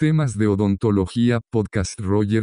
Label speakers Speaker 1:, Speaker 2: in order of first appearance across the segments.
Speaker 1: Temas de odontología, podcast Roger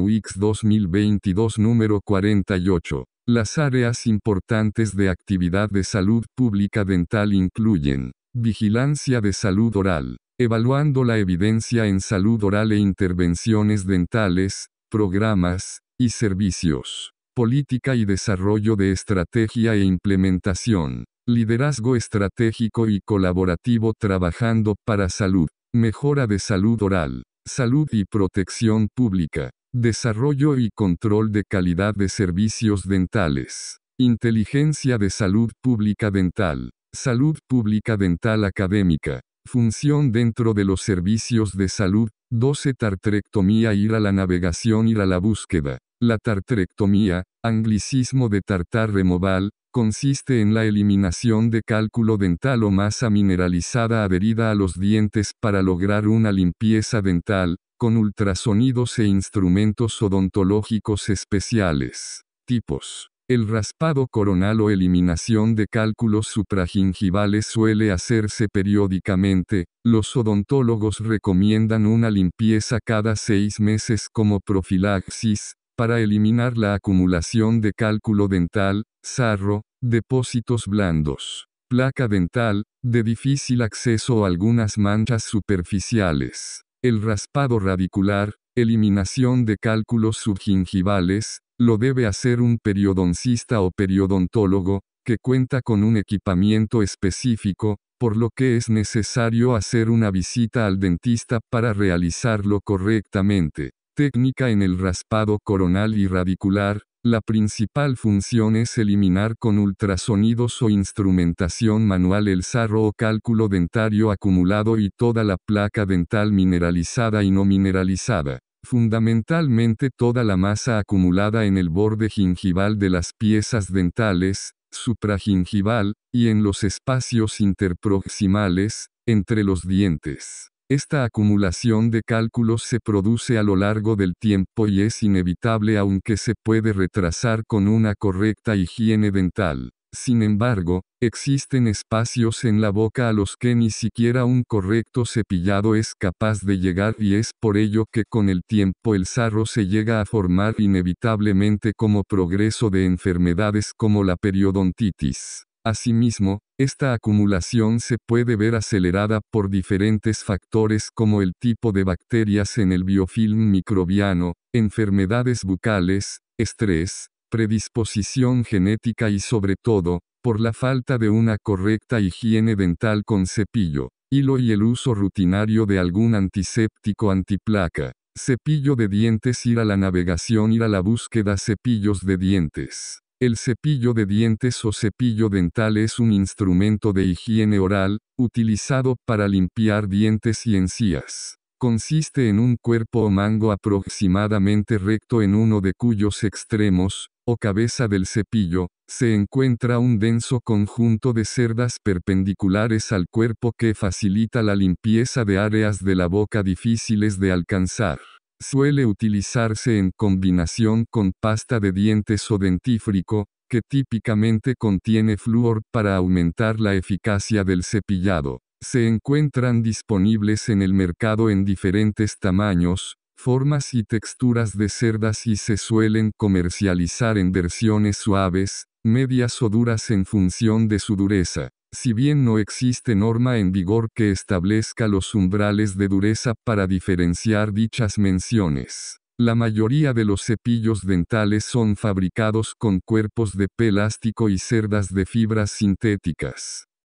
Speaker 1: Weeks 2022 número 48. Las áreas importantes de actividad de salud pública dental incluyen vigilancia de salud oral, evaluando la evidencia en salud oral e intervenciones dentales, programas y servicios, política y desarrollo de estrategia e implementación, liderazgo estratégico y colaborativo trabajando para salud Mejora de salud oral. Salud y protección pública. Desarrollo y control de calidad de servicios dentales. Inteligencia de salud pública dental. Salud pública dental académica. Función dentro de los servicios de salud. 12. Tartrectomía. Ir a la navegación. Ir a la búsqueda. La tartrectomía, anglicismo de tartar removal, consiste en la eliminación de cálculo dental o masa mineralizada adherida a los dientes para lograr una limpieza dental, con ultrasonidos e instrumentos odontológicos especiales. Tipos. El raspado coronal o eliminación de cálculos supragingivales suele hacerse periódicamente, los odontólogos recomiendan una limpieza cada seis meses como profilaxis, para eliminar la acumulación de cálculo dental, sarro, Depósitos blandos. Placa dental, de difícil acceso o algunas manchas superficiales. El raspado radicular, eliminación de cálculos subgingivales, lo debe hacer un periodoncista o periodontólogo, que cuenta con un equipamiento específico, por lo que es necesario hacer una visita al dentista para realizarlo correctamente. Técnica en el raspado coronal y radicular, la principal función es eliminar con ultrasonidos o instrumentación manual el sarro o cálculo dentario acumulado y toda la placa dental mineralizada y no mineralizada. Fundamentalmente toda la masa acumulada en el borde gingival de las piezas dentales, supragingival, y en los espacios interproximales, entre los dientes. Esta acumulación de cálculos se produce a lo largo del tiempo y es inevitable aunque se puede retrasar con una correcta higiene dental. Sin embargo, existen espacios en la boca a los que ni siquiera un correcto cepillado es capaz de llegar y es por ello que con el tiempo el sarro se llega a formar inevitablemente como progreso de enfermedades como la periodontitis. Asimismo, esta acumulación se puede ver acelerada por diferentes factores como el tipo de bacterias en el biofilm microbiano, enfermedades bucales, estrés, predisposición genética y sobre todo, por la falta de una correcta higiene dental con cepillo, hilo y el uso rutinario de algún antiséptico antiplaca. Cepillo de dientes ir a la navegación ir a la búsqueda cepillos de dientes. El cepillo de dientes o cepillo dental es un instrumento de higiene oral, utilizado para limpiar dientes y encías. Consiste en un cuerpo o mango aproximadamente recto en uno de cuyos extremos, o cabeza del cepillo, se encuentra un denso conjunto de cerdas perpendiculares al cuerpo que facilita la limpieza de áreas de la boca difíciles de alcanzar. Suele utilizarse en combinación con pasta de dientes o dentífrico, que típicamente contiene flúor para aumentar la eficacia del cepillado. Se encuentran disponibles en el mercado en diferentes tamaños, formas y texturas de cerdas y se suelen comercializar en versiones suaves, medias o duras en función de su dureza. Si bien no existe norma en vigor que establezca los umbrales de dureza para diferenciar dichas menciones, la mayoría de los cepillos dentales son fabricados con cuerpos de plástico y cerdas de fibras sintéticas.